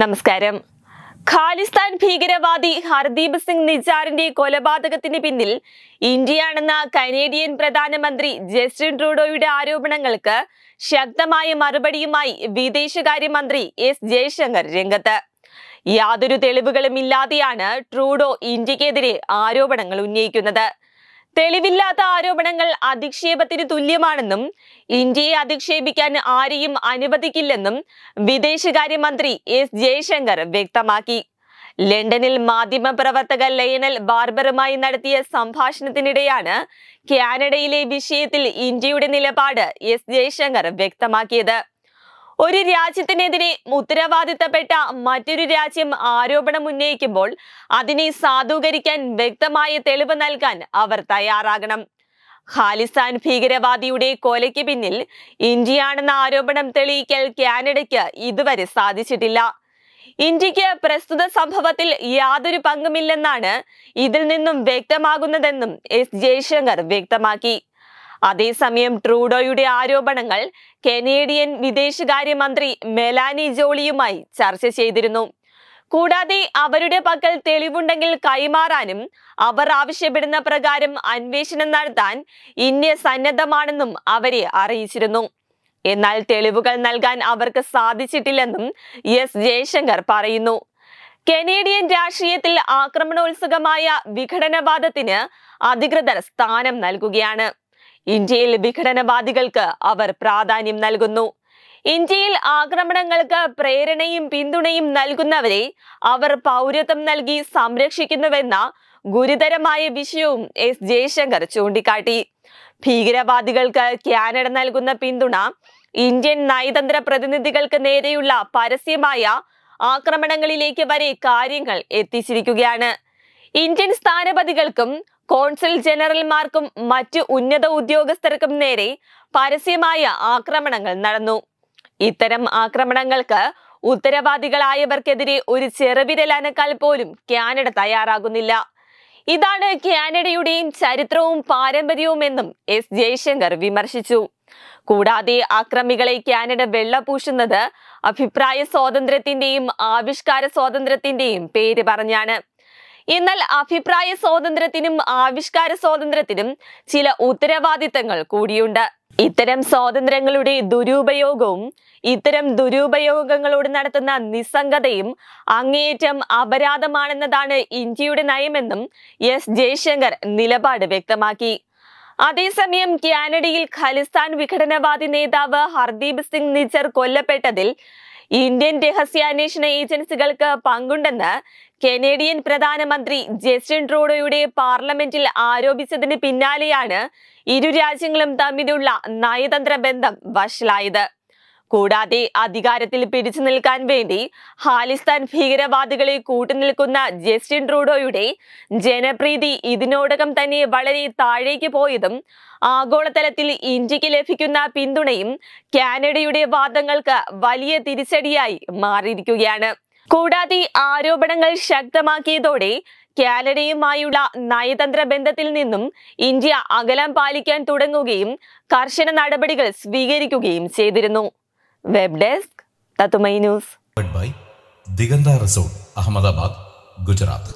നമസ്കാരം ഖാലിസ്ഥാൻ ഭീകരവാദി ഹർദീപ് സിംഗ് നിജാറിന്റെ കൊലപാതകത്തിന് പിന്നിൽ ഇന്ത്യയാണെന്ന കനേഡിയൻ പ്രധാനമന്ത്രി ജസ്റ്റിൻ ട്രൂഡോയുടെ ആരോപണങ്ങൾക്ക് ശക്തമായ മറുപടിയുമായി വിദേശകാര്യമന്ത്രി എസ് ജയശങ്കർ രംഗത്ത് യാതൊരു തെളിവുകളും ഇല്ലാതെയാണ് ട്രൂഡോ ഇന്ത്യക്കെതിരെ ആരോപണങ്ങൾ ഉന്നയിക്കുന്നത് തെളിവില്ലാത്ത ആരോപണങ്ങൾ അധിക്ഷേപത്തിന് തുല്യമാണെന്നും ഇന്ത്യയെ അധിക്ഷേപിക്കാൻ ആരെയും അനുവദിക്കില്ലെന്നും വിദേശകാര്യമന്ത്രി എസ് ജയശങ്കർ വ്യക്തമാക്കി ലണ്ടനിൽ മാധ്യമപ്രവർത്തക ലയനൽ ബാർബറുമായി നടത്തിയ സംഭാഷണത്തിനിടെയാണ് കാനഡയിലെ വിഷയത്തിൽ ഇന്ത്യയുടെ നിലപാട് എസ് ജയശങ്കർ വ്യക്തമാക്കിയത് ഒരു രാജ്യത്തിനെതിരെ ഉത്തരവാദിത്തപ്പെട്ട മറ്റൊരു രാജ്യം ആരോപണം ഉന്നയിക്കുമ്പോൾ അതിനെ സാധൂകരിക്കാൻ വ്യക്തമായ തെളിവ് നൽകാൻ അവർ തയ്യാറാകണം ഖാലിസ്ഥാൻ ഭീകരവാദിയുടെ കൊലയ്ക്ക് പിന്നിൽ ഇന്ത്യയാണെന്ന ആരോപണം തെളിയിക്കൽ കാനഡയ്ക്ക് ഇതുവരെ സാധിച്ചിട്ടില്ല ഇന്ത്യക്ക് പ്രസ്തുത സംഭവത്തിൽ യാതൊരു പങ്കുമില്ലെന്നാണ് ഇതിൽ നിന്നും വ്യക്തമാകുന്നതെന്നും എസ് ജയശങ്കർ വ്യക്തമാക്കി അതേസമയം ട്രൂഡോയുടെ ആരോപണങ്ങൾ കനേഡിയൻ വിദേശകാര്യമന്ത്രി മെലാനി ജോളിയുമായി ചർച്ച ചെയ്തിരുന്നു കൂടാതെ അവരുടെ പക്കൽ തെളിവുണ്ടെങ്കിൽ കൈമാറാനും അവർ ആവശ്യപ്പെടുന്ന പ്രകാരം അന്വേഷണം നടത്താൻ ഇന്ത്യ സന്നദ്ധമാണെന്നും അവരെ അറിയിച്ചിരുന്നു എന്നാൽ തെളിവുകൾ നൽകാൻ അവർക്ക് സാധിച്ചിട്ടില്ലെന്നും എസ് ജയശങ്കർ പറയുന്നു കനേഡിയൻ രാഷ്ട്രീയത്തിൽ ആക്രമണോത്സുകമായ വിഘടനവാദത്തിന് അധികൃതർ സ്ഥാനം നൽകുകയാണ് ഇന്ത്യയിൽ വിഘടനവാദികൾക്ക് അവർ പ്രാധാന്യം നൽകുന്നു ഇന്ത്യയിൽ ആക്രമണങ്ങൾക്ക് പ്രേരണയും പിന്തുണയും നൽകുന്നവരെ അവർ പൗരത്വം നൽകി സംരക്ഷിക്കുന്നുവെന്ന ഗുരുതരമായ വിഷയവും എസ് ജയശങ്കർ ചൂണ്ടിക്കാട്ടി ഭീകരവാദികൾക്ക് കാനഡ നൽകുന്ന പിന്തുണ ഇന്ത്യൻ നയതന്ത്ര പ്രതിനിധികൾക്ക് നേരെയുള്ള പരസ്യമായ ആക്രമണങ്ങളിലേക്ക് വരെ കാര്യങ്ങൾ എത്തിച്ചിരിക്കുകയാണ് ഇന്ത്യൻ സ്ഥാനപതികൾക്കും കോൺസുൽ ജനറൽമാർക്കും മറ്റ് ഉന്നത ഉദ്യോഗസ്ഥർക്കും നേരെ പരസ്യമായ ആക്രമണങ്ങൾ നടന്നു ഇത്തരം ആക്രമണങ്ങൾക്ക് ഉത്തരവാദികളായവർക്കെതിരെ ഒരു ചെറുവിരൽ പോലും കാനഡ തയ്യാറാകുന്നില്ല ഇതാണ് കാനഡയുടെയും ചരിത്രവും പാരമ്പര്യവും എന്നും എസ് ജയശങ്കർ വിമർശിച്ചു കൂടാതെ അക്രമികളെ കാനഡ വെള്ളപൂശുന്നത് അഭിപ്രായ സ്വാതന്ത്ര്യത്തിന്റെയും ആവിഷ്കാര സ്വാതന്ത്ര്യത്തിന്റെയും പേര് പറഞ്ഞാണ് എന്നാൽ അഭിപ്രായ സ്വാതന്ത്ര്യത്തിനും ആവിഷ്കാര സ്വാതന്ത്ര്യത്തിനും ചില ഉത്തരവാദിത്തങ്ങൾ കൂടിയുണ്ട് ഇത്തരം സ്വാതന്ത്ര്യങ്ങളുടെ ദുരുപയോഗവും ഇത്തരം ദുരുപയോഗങ്ങളോട് നടത്തുന്ന നിസ്സംഗതയും അങ്ങേയറ്റം അപരാധമാണെന്നതാണ് ഇന്ത്യയുടെ നയമെന്നും എസ് ജയശങ്കർ നിലപാട് വ്യക്തമാക്കി അതേസമയം കാനഡയിൽ ഖലിസ്ഥാൻ വിഘടനവാദി നേതാവ് ഹർദീപ് സിംഗ് നിജർ കൊല്ലപ്പെട്ടതിൽ ഇന്ത്യൻ രഹസ്യാന്വേഷണ ഏജൻസികൾക്ക് പങ്കുണ്ടെന്ന് കനേഡിയൻ പ്രധാനമന്ത്രി ജസ്റ്റിൻ ട്രൂഡോയുടെ പാർലമെന്റിൽ ആരോപിച്ചതിന് പിന്നാലെയാണ് ഇരു രാജ്യങ്ങളും തമ്മിലുള്ള നയതന്ത്ര ബന്ധം വഷലായത് കൂടാതെ അധികാരത്തിൽ പിടിച്ചു നിൽക്കാൻ വേണ്ടി ഹാലിസ്ഥാൻ ഭീകരവാദികളെ കൂട്ടുനിൽക്കുന്ന ജസ്റ്റിൻ ട്രൂഡോയുടെ ജനപ്രീതി ഇതിനോടകം തന്നെ വളരെ താഴേക്ക് പോയതും ആഗോളതലത്തിൽ ഇന്ത്യക്ക് ലഭിക്കുന്ന പിന്തുണയും കാനഡയുടെ വാദങ്ങൾക്ക് വലിയ തിരിച്ചടിയായി മാറിയിരിക്കുകയാണ് കൂടാതെ ആരോപണങ്ങൾ ശക്തമാക്കിയതോടെ കാനഡയുമായുള്ള നയതന്ത്ര ബന്ധത്തിൽ നിന്നും ഇന്ത്യ അകലം പാലിക്കാൻ തുടങ്ങുകയും കർശന നടപടികൾ സ്വീകരിക്കുകയും ചെയ്തിരുന്നു వెబ్ డెస్క్ తతుమై న్యూస్ బై దిగందా రిసార్ట్ అహ్మదాబాద్ గుజరాత్